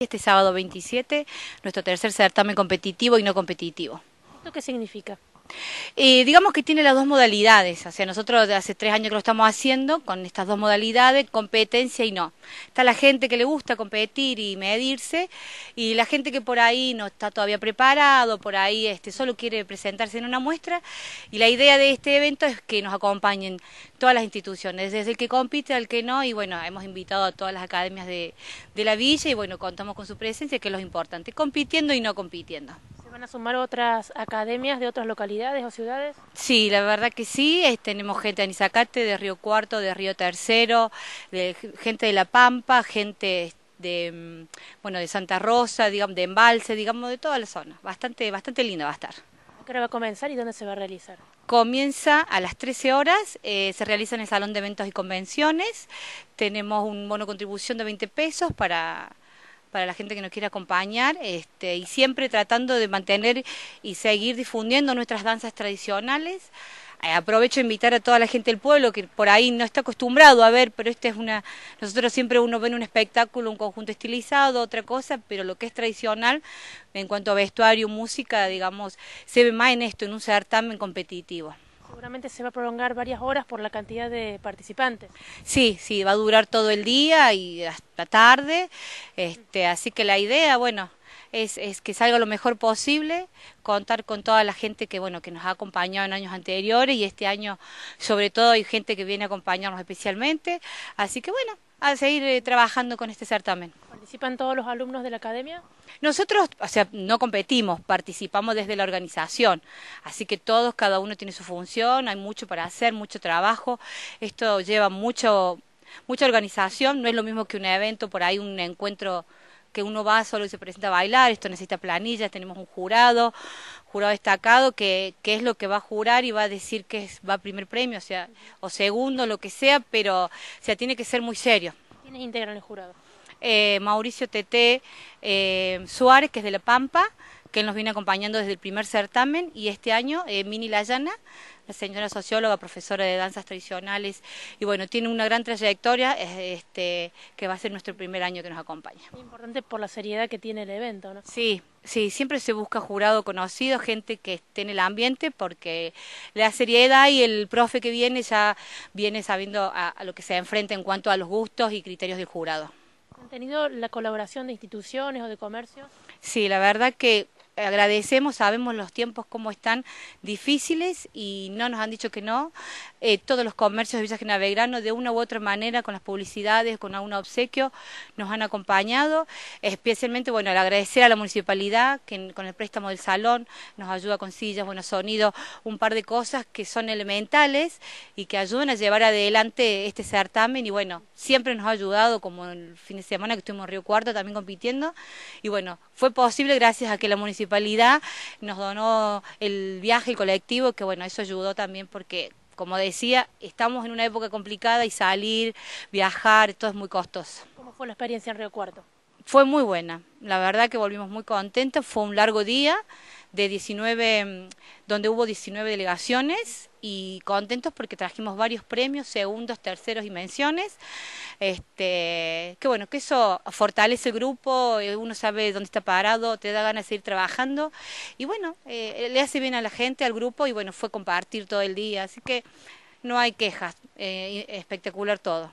Este sábado 27, nuestro tercer certamen competitivo y no competitivo. ¿Esto qué significa? digamos que tiene las dos modalidades, o sea, nosotros hace tres años que lo estamos haciendo con estas dos modalidades, competencia y no. Está la gente que le gusta competir y medirse y la gente que por ahí no está todavía preparado, por ahí este, solo quiere presentarse en una muestra y la idea de este evento es que nos acompañen todas las instituciones, desde el que compite al que no y bueno, hemos invitado a todas las academias de la villa y bueno, contamos con su presencia que es lo importante, compitiendo y no compitiendo van a sumar otras academias de otras localidades o ciudades? Sí, la verdad que sí. tenemos gente de Anizacate, de Río Cuarto, de Río Tercero, gente de La Pampa, gente de mm, bueno de Santa Rosa, digamos, de Embalse, digamos, de toda la zona. Bastante, bastante linda va a estar. ¿Qué va a comenzar y dónde se va a realizar? Comienza a las 13 horas, eh, se realiza en el Salón de Eventos y Convenciones. Tenemos un bono contribución de 20 pesos para para la gente que nos quiera acompañar este, y siempre tratando de mantener y seguir difundiendo nuestras danzas tradicionales. Eh, aprovecho invitar a toda la gente del pueblo que por ahí no está acostumbrado a ver, pero este es una, nosotros siempre uno ve un espectáculo, un conjunto estilizado, otra cosa, pero lo que es tradicional en cuanto a vestuario, música, digamos, se ve más en esto, en un certamen competitivo. Seguramente se va a prolongar varias horas por la cantidad de participantes. Sí, sí, va a durar todo el día y hasta tarde. Este, así que la idea, bueno, es, que salga lo mejor posible, contar con toda la gente que bueno que nos ha acompañado en años anteriores y este año sobre todo hay gente que viene a acompañarnos especialmente, así que bueno, a seguir eh, trabajando con este certamen. ¿Participan todos los alumnos de la academia? Nosotros, o sea, no competimos, participamos desde la organización. Así que todos, cada uno tiene su función, hay mucho para hacer, mucho trabajo. Esto lleva mucho, mucha organización, no es lo mismo que un evento, por ahí un encuentro que uno va solo y se presenta a bailar, esto necesita planillas, tenemos un jurado, jurado destacado, que, que, es lo que va a jurar y va a decir que va a primer premio, o sea, o segundo, lo que sea, pero o sea, tiene que ser muy serio. ¿Quiénes integran el jurado? Eh, Mauricio Teté eh, Suárez, que es de La Pampa, que nos viene acompañando desde el primer certamen, y este año eh, Mini Layana, la señora socióloga, profesora de danzas tradicionales, y bueno, tiene una gran trayectoria, este, que va a ser nuestro primer año que nos acompaña. Muy importante por la seriedad que tiene el evento, ¿no? Sí, sí, siempre se busca jurado conocido, gente que esté en el ambiente, porque la seriedad y el profe que viene ya viene sabiendo a lo que se enfrenta en cuanto a los gustos y criterios del jurado. ¿Han tenido la colaboración de instituciones o de comercio? Sí, la verdad que agradecemos, sabemos los tiempos como están difíciles y no nos han dicho que no. Eh, todos los comercios de Villa Navegrano, de una u otra manera, con las publicidades, con algún obsequio, nos han acompañado. Especialmente, bueno, al agradecer a la municipalidad, que con el préstamo del salón nos ayuda con sillas, bueno, sonido, un par de cosas que son elementales y que ayudan a llevar adelante este certamen. Y bueno, siempre nos ha ayudado, como el fin de semana que estuvimos en Río Cuarto también compitiendo. Y bueno, fue posible gracias a que la municipalidad municipalidad nos donó el viaje, el colectivo, que bueno, eso ayudó también porque como decía, estamos en una época complicada y salir, viajar, todo es muy costoso. ¿Cómo fue la experiencia en Río Cuarto? Fue muy buena, la verdad que volvimos muy contentos, fue un largo día, de 19, mm, donde hubo 19 delegaciones y contentos porque trajimos varios premios, segundos, terceros y menciones. Este, que bueno, que eso fortalece el grupo, eh, uno sabe dónde está parado, te da ganas de seguir trabajando y bueno, eh, le hace bien a la gente, al grupo y bueno, fue compartir todo el día, así que no hay quejas, eh, espectacular todo.